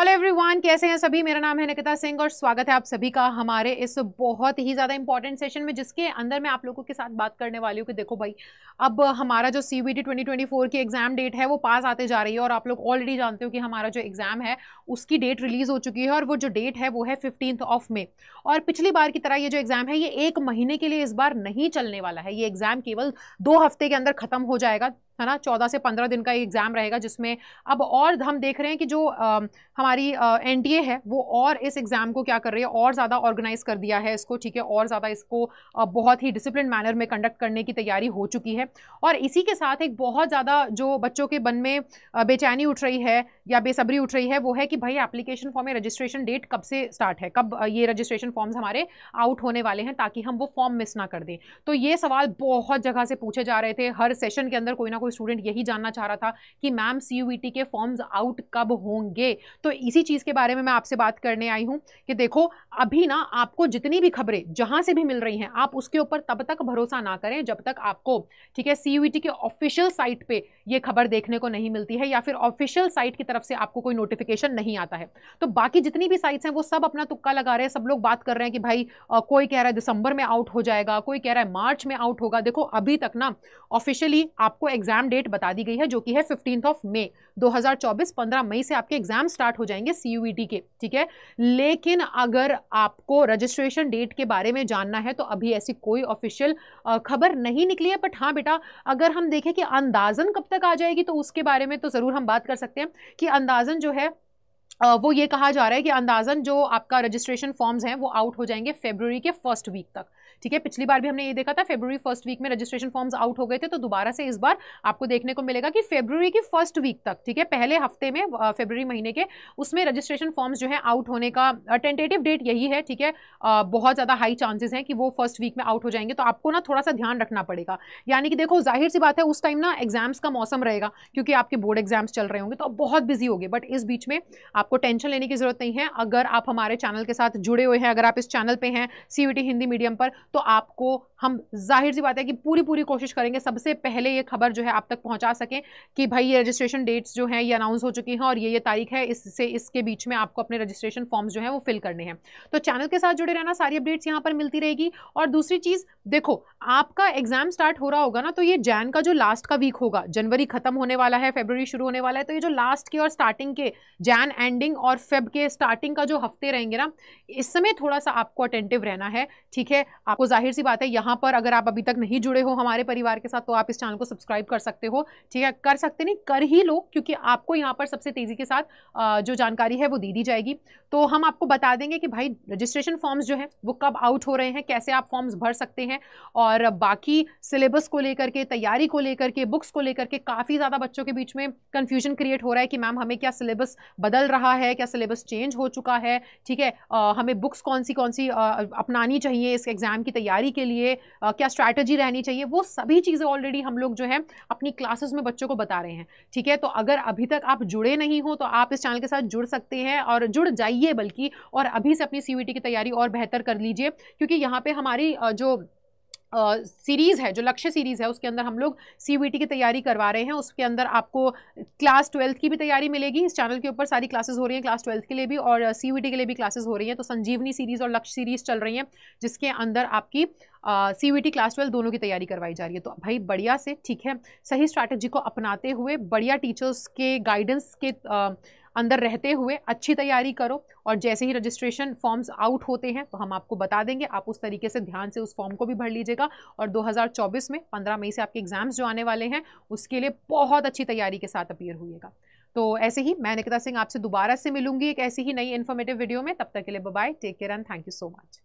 hello everyone कैसे हैं सभी मेरा नाम है निकिता सिंह और स्वागत है आप सभी का हमारे इस बहुत ही ज़्यादा इंपॉर्टेंट सेशन में जिसके अंदर मैं आप लोगों के साथ बात करने वाली हूँ कि देखो भाई अब हमारा जो C B T twenty twenty four की एग्ज़ाम डेट है वो पास आते जा रही है और आप लोग ऑलरेडी जानते हो कि हमारा जो एग्ज़ाम है उसकी डेट रिलीज़ हो चुकी है और वो जो डेट है वो है फिफ्टीन ऑफ मे और पिछली बार की तरह ये जो एग्ज़ाम है ये एक महीने के लिए इस बार नहीं चलने वाला है ये एग्ज़ाम केवल दो हफ्ते के अंदर ख़त्म हो जाएगा है ना चौदह से पंद्रह दिन का एग्ज़ाम रहेगा जिसमें अब और हम देख रहे हैं कि जो आ, हमारी एन है वो और इस एग्ज़ाम को क्या कर रही है और ज़्यादा ऑर्गेनाइज कर दिया है इसको ठीक है और ज़्यादा इसको बहुत ही डिसिप्लिन मैनर में कंडक्ट करने की तैयारी हो चुकी है और इसी के साथ एक बहुत ज़्यादा जो बच्चों के मन में बेचैनी उठ रही है या बेसब्री उठ रही है वो है कि भाई एप्लीकेशन फॉर्म या रजिस्ट्रेशन डेट कब से स्टार्ट है कब ये रजिस्ट्रेशन फॉर्म्स हमारे आउट होने वाले हैं ताकि हम वो फॉर्म मिस ना कर दें तो ये सवाल बहुत जगह से पूछे जा रहे थे हर सेशन के अंदर कोई ना कोई स्टूडेंट यही जानना चाह रहा था कि मैम सी के फॉर्म्स आउट कब होंगे तो इसी चीज़ के बारे में मैं आपसे बात करने आई हूँ कि देखो अभी ना आपको जितनी भी खबरें जहाँ से भी मिल रही हैं आप उसके ऊपर तब तक भरोसा ना करें जब तक आपको ठीक है सी के ऑफिशियल साइट पर यह खबर देखने को नहीं मिलती है या फिर ऑफिशियल साइट की तरफ तरफ से आपको कोई नोटिफिकेशन नहीं आता है तो बाकी जितनी भी साइट्स हैं वो सब अपना तुक्का लगा रहे हैं सब लोग बात कर रहे हैं कि भाई कोई कह रहा है दिसंबर में आउट हो जाएगा कोई कह रहा है मार्च में आउट होगा देखो अभी तक ना ऑफिशियली आपको एग्जाम डेट बता दी गई है जो कि है फिफ्टींथ ऑफ मे 2024 15 मई से आपके एग्जाम स्टार्ट हो जाएंगे सी e के ठीक है लेकिन अगर आपको रजिस्ट्रेशन डेट के बारे में जानना है तो अभी ऐसी कोई ऑफिशियल खबर नहीं निकली है बट हाँ बेटा अगर हम देखें कि अंदाजन कब तक आ जाएगी तो उसके बारे में तो ज़रूर हम बात कर सकते हैं कि अंदाजन जो है वो ये कहा जा रहा है कि अंदाजन जो आपका रजिस्ट्रेशन फॉर्म्स हैं वो आउट हो जाएंगे फेब्रवरी के फर्स्ट वीक तक ठीक है पिछली बार भी हमने ये देखा था फेब्रवरी फर्स्ट वीक में रजिस्ट्रेशन फॉर्म्स आउट हो गए थे तो दोबारा से इस बार आपको देखने को मिलेगा कि फेब्रवरी की फर्स्ट वीक तक ठीक है पहले हफ्ते में फेब्रवरी महीने के उसमें रजिस्ट्रेशन फॉर्म्स जो है आउट होने का टेंटेटिव डेट यही है ठीक है बहुत ज़्यादा हाई चांसेस हैं कि वो फर्स्ट वीक में आउट हो जाएंगे तो आपको ना थोड़ा सा ध्यान रखना पड़ेगा यानी कि देखो जाहिर सी बात है उस टाइम ना एग्जाम्स का मौसम रहेगा क्योंकि आपके बोर्ड एग्जाम्स चल रहे होंगे तो आप बहुत बिजी होंगे बट इस बीच में आपको टेंशन लेने की जरूरत नहीं है अगर आप हमारे चैनल के साथ जुड़े हुए हैं अगर आप इस चैनल पे हैं सी हिंदी मीडियम पर तो आपको हम जाहिर सी बात है कि पूरी पूरी कोशिश करेंगे सबसे पहले ये खबर जो है आप तक पहुंचा सकें कि भाई ये रजिस्ट्रेशन डेट्स जो हैं ये अनाउंस हो चुकी हैं और ये ये तारीख है इससे इसके बीच में आपको अपने रजिस्ट्रेशन फॉर्म्स जो हैं वो फिल करने हैं तो चैनल के साथ जुड़े रहना सारी अपडेट्स यहाँ पर मिलती रहेगी और दूसरी चीज़ देखो आपका एग्जाम स्टार्ट हो रहा होगा ना तो ये जैन का जो लास्ट का वीक होगा जनवरी खत्म होने वाला है फेबररी शुरू होने वाला है तो ये जो लास्ट के और स्टार्टिंग के जैन एंडिंग और फेब के स्टार्टिंग का जो हफ्ते रहेंगे ना इस समय थोड़ा सा आपको अटेंटिव रहना है ठीक है आप आपको जाहिर सी बात है यहाँ पर अगर आप अभी तक नहीं जुड़े हो हमारे परिवार के साथ तो आप इस चैनल को सब्सक्राइब कर सकते हो ठीक है कर सकते नहीं कर ही लो क्योंकि आपको यहाँ पर सबसे तेज़ी के साथ जो जानकारी है वो दे दी जाएगी तो हम आपको बता देंगे कि भाई रजिस्ट्रेशन फॉर्म्स जो है वो कब आउट हो रहे हैं कैसे आप फॉर्म्स भर सकते हैं और बाकी सिलेबस को लेकर के तैयारी को लेकर के बुक्स को लेकर के काफ़ी ज़्यादा बच्चों के बीच में कन्फ्यूजन क्रिएट हो रहा है कि मैम हमें क्या सिलेबस बदल रहा है क्या सिलेबस चेंज हो चुका है ठीक है हमें बुक्स कौन सी कौन सी अपनानी चाहिए इस एग्ज़ाम की तैयारी के लिए क्या स्ट्रैटेजी रहनी चाहिए वो सभी चीज़ें ऑलरेडी हम लोग जो है अपनी क्लासेस में बच्चों को बता रहे हैं ठीक है तो अगर अभी तक आप जुड़े नहीं हो तो आप इस चैनल के साथ जुड़ सकते हैं और जुड़ जाइए बल्कि और अभी से अपनी सी e की तैयारी और बेहतर कर लीजिए क्योंकि यहाँ पर हमारी जो सीरीज़ है जो लक्ष्य सीरीज़ है उसके अंदर हम लोग सी की तैयारी करवा रहे हैं उसके अंदर आपको क्लास ट्वेल्थ की भी तैयारी मिलेगी इस चैनल के ऊपर सारी क्लासेस हो रही हैं क्लास ट्वेल्थ के लिए भी और सी uh, के लिए भी क्लासेस हो रही हैं तो संजीवनी सीरीज़ और लक्ष्य सीरीज़ चल रही हैं जिसके अंदर आपकी सी क्लास ट्वेल्व दोनों की तैयारी करवाई जा रही है तो भाई बढ़िया से ठीक है सही स्ट्रैटेजी को अपनाते हुए बढ़िया टीचर्स के गाइडेंस के uh, अंदर रहते हुए अच्छी तैयारी करो और जैसे ही रजिस्ट्रेशन फॉर्म्स आउट होते हैं तो हम आपको बता देंगे आप उस तरीके से ध्यान से उस फॉर्म को भी भर लीजिएगा और 2024 में 15 मई से आपके एग्जाम्स जो आने वाले हैं उसके लिए बहुत अच्छी तैयारी के साथ अपीयर हुएगा तो ऐसे ही मैं निकिता सिंह आपसे दोबारा से मिलूंगी एक ऐसी ही नई इन्फॉर्मेटिव वीडियो में तब तक के लिए bye take care and thank you so much